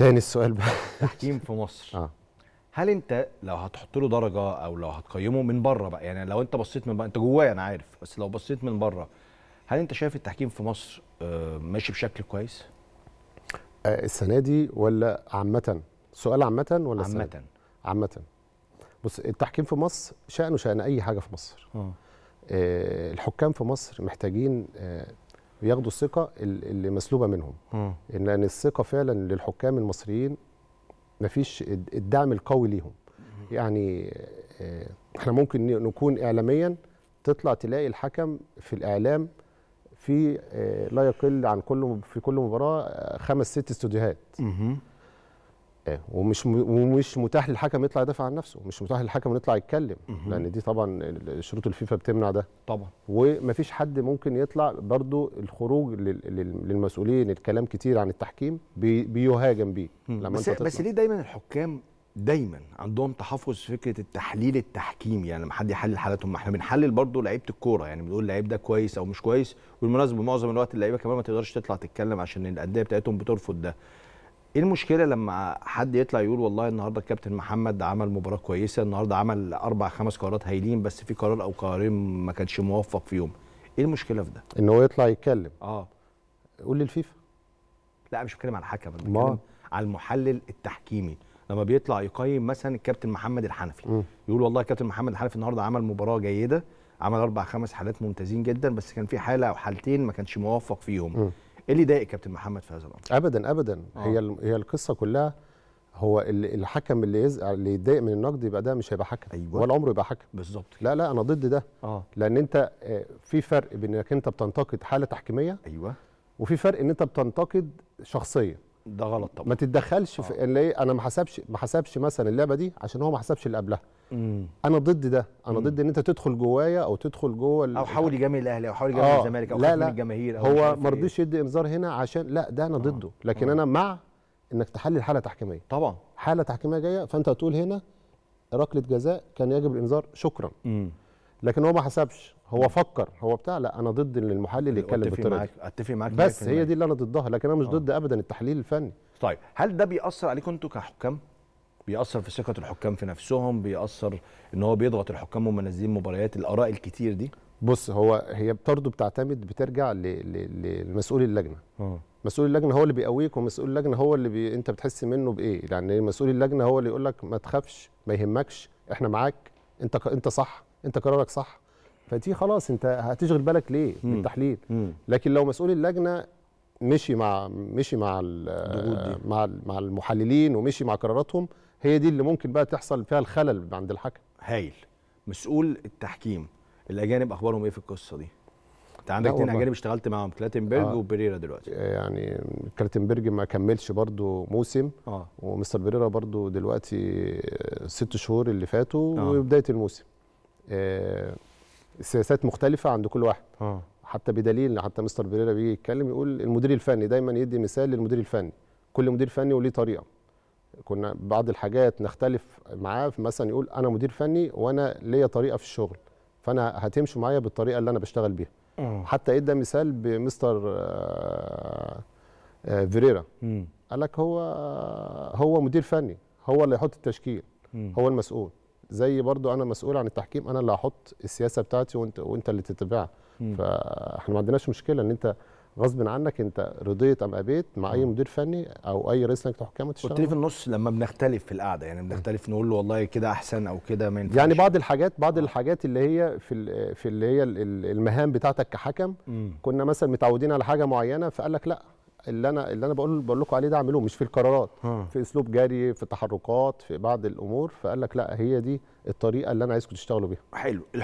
تاني السؤال بقى تحكيم في مصر آه. هل انت لو هتحط له درجه او لو هتقيمه من بره بقى يعني لو انت بصيت من بقى انت جوايا انا عارف بس لو بصيت من بره هل انت شايف التحكيم في مصر آه، ماشي بشكل كويس؟ آه، السنه دي ولا عامه؟ سؤال عامه ولا عامه عامه بص التحكيم في مصر شأنه شأن أي حاجة في مصر. أه, آه، الحكام في مصر محتاجين بياخدوا الثقه اللي مسلوبه منهم م. لان الثقه فعلا للحكام المصريين مفيش الدعم القوي ليهم يعني آه، احنا ممكن نكون اعلاميا تطلع تلاقي الحكم في الاعلام في آه، لا يقل عن كل في كل مباراه آه، خمس ست استوديوهات آه، ومش ومش متاح للحكم يطلع يدافع عن نفسه مش متاح للحكم يطلع يتكلم لان دي طبعا شروط الفيفا بتمنع ده طبعا ومفيش حد ممكن يطلع برضو الخروج للمسؤولين الكلام كتير عن التحكيم بيهاجم بيه لما بس, انت بس ليه دايما الحكام دايما عندهم تحفظ في فكره التحليل التحكيمي يعني لما حد يحلل حالاتهم ما احنا بنحلل برضه لعيبه الكوره يعني بنقول اللعيب ده كويس او مش كويس والمناسبه معظم الوقت اللعيبه كمان ما تقدرش تطلع تتكلم عشان الانديه بتاعتهم بترفض ده ايه المشكله لما حد يطلع يقول والله النهارده الكابتن محمد عمل مباراه كويسه النهارده عمل اربع خمس قرارات هايلين بس في قرار او قرارين ما كانش موفق فيهم ايه المشكله في ده ان هو يطلع يتكلم اه قول للفيفا لا مش بتكلم على الحكم انا بتكلم على المحلل التحكيمي لما بيطلع يقيم مثلا الكابتن محمد الحنفي م. يقول والله الكابتن محمد الحنفي النهارده عمل مباراه جيده عمل اربع خمس حالات ممتازين جدا بس كان في حاله او حالتين ما كانش موفق فيهم م. ايه اللي ضايق كابتن محمد في هذا الامر ابدا ابدا آه. هي هي القصه كلها هو الحكم اللي يز... اللي يتضايق من النقد يبقى ده مش هيبقى حكم أيوة. ولا عمره يبقى حكم بالظبط لا لا انا ضد ده آه. لان انت آه، في فرق بين انك انت بتنتقد حاله تحكيميه ايوه وفي فرق ان انت بتنتقد شخصيه ده غلط طبعا ما تتدخلش آه. في اللي انا ما حسبش ما حسبش مثلا اللعبه دي عشان هو ما حسبش اللي قبلها مم. انا ضد ده انا مم. ضد ان انت تدخل جوايا او تدخل جوه او حاول يجامل الاهلي او حاول يجامل آه. الزمالك او لا لا الجماهير أو هو ما رضيش إيه. يدي انذار هنا عشان لا ده انا آه. ضده لكن آه. انا مع انك تحلل حاله تحكيميه طبعا حاله تحكيميه جايه فانت هتقول هنا ركله جزاء كان يجب الانذار شكرا مم. لكن هو ما حسبش هو فكر هو بتاع لا انا ضد ان المحلل يتكلم بالطريقه معاك اتفق معاك بس هي دي اللي انا ضدها لكن انا مش آه. ضد ابدا التحليل الفني طيب هل ده بيأثر عليكم انتوا كحكام؟ بيأثر في ثقة الحكام في نفسهم بيأثر ان هو بيضغط الحكام وهم نازلين مباريات الآراء الكتير دي بص هو هي برضه بتعتمد بترجع لمسؤول اللجنة أوه. مسؤول اللجنه هو اللي بيقويك ومسؤول اللجنه هو اللي بي... انت بتحس منه بايه يعني مسؤول اللجنه هو اللي يقول لك ما تخافش ما يهمكش احنا معاك انت انت صح انت قرارك صح فدي خلاص انت هتشغل بالك ليه مم. بالتحليل مم. لكن لو مسؤول اللجنه مشي مع مشي مع مع مع المحللين ومشي مع قراراتهم هي دي اللي ممكن بقى تحصل فيها الخلل عند الحكم هايل مسؤول التحكيم الاجانب اخبارهم ايه في القصه دي انت عندك اثنين اجانب اشتغلت معاهم كلاتنبرج آه. وبريرا دلوقتي آه، يعني كلاتنبرج ما كملش برده موسم آه. ومستر بريرا برده دلوقتي آه، ست شهور اللي فاتوا آه. وبدايه الموسم السياسات آه، مختلفه عند كل واحد آه. حتى بدليل حتى مستر بيريرا بيجي يتكلم يقول المدير الفني دايما يدي مثال للمدير الفني كل مدير فني وليه طريقه كنا بعض الحاجات نختلف معاه مثلا يقول انا مدير فني وانا ليا طريقه في الشغل فانا هتمشي معايا بالطريقه اللي انا بشتغل بيها آه. حتى ادى مثال بمستر فيريرا آه، آه، قال لك هو هو مدير فني هو اللي يحط التشكيل هو المسؤول زي برضو انا مسؤول عن التحكيم انا اللي هحط السياسه بتاعتي وانت وانت اللي تتبعها فاحنا ما عندناش مشكله ان انت غصب عنك انت رضيت ام ابيت مع اي مدير فني او اي رئيس لجنه حكام تشتغل قلت في النص لما بنختلف في القعده يعني بنختلف نقول له والله كده احسن او كده ما ينفعش يعني بعض الحاجات بعض آه. الحاجات اللي هي في في اللي هي المهام بتاعتك كحكم م. كنا مثلا متعودين على حاجه معينه فقال لك لا اللي انا اللي انا بقول بقول لكم عليه ده اعملوه مش في القرارات في اسلوب جري في تحركات في بعض الامور فقال لك لا هي دي الطريقه اللي انا عايزكم تشتغلوا بيها حلو